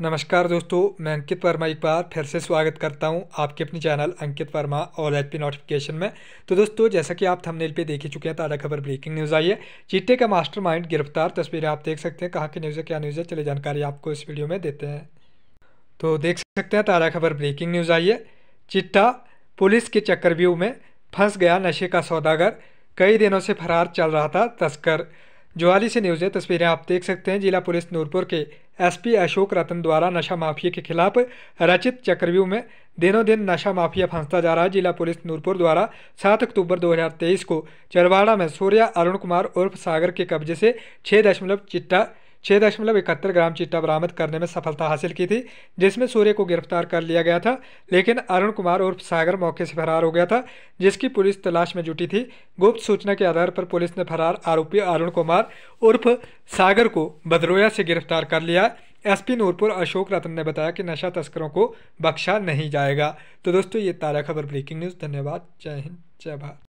नमस्कार दोस्तों मैं अंकित वर्मा एक बार फिर से स्वागत करता हूं आपके अपने चैनल अंकित वर्मा और एच पी नोटिफिकेशन में तो दोस्तों जैसा कि आप थंबनेल पे देख ही चुके हैं ताज़ा खबर ब्रेकिंग न्यूज़ आई है चीटे का मास्टरमाइंड गिरफ्तार तस्वीरें आप देख सकते हैं कहाँ की न्यूज़ है क्या न्यूज़ है चले जानकारी आपको इस वीडियो में देते हैं तो देख सकते हैं ताज़ा खबर ब्रेकिंग न्यूज़ आई है चिट्टा पुलिस के व्यू में फंस गया नशे का सौदागर कई दिनों से फरार चल रहा था तस्कर ज्वाली से न्यूज़ है तस्वीरें आप देख सकते हैं जिला पुलिस नूरपुर के एसपी अशोक रतन द्वारा नशा माफिया के खिलाफ रचित चक्रव्यूह में दिनों दिन नशा माफिया फंसता जा रहा है जिला पुलिस नूरपुर द्वारा 7 अक्टूबर 2023 को चरवाड़ा में सूर्या अरुण कुमार उर्फ सागर के कब्जे से छः दशमलव चिट्टा छः दशमलव इकहत्तर ग्राम चिट्टा बरामद करने में सफलता हासिल की थी जिसमें सूर्य को गिरफ्तार कर लिया गया था लेकिन अरुण कुमार उर्फ सागर मौके से फरार हो गया था जिसकी पुलिस तलाश में जुटी थी गुप्त सूचना के आधार पर पुलिस ने फरार आरोपी अरुण कुमार उर्फ सागर को भदरोया से गिरफ्तार कर लिया एसपी नूरपुर अशोक रतन ने बताया कि नशा तस्करों को बख्शा नहीं जाएगा तो दोस्तों ये ताज़ा खबर ब्रेकिंग न्यूज़ धन्यवाद जय हिंद जय भारत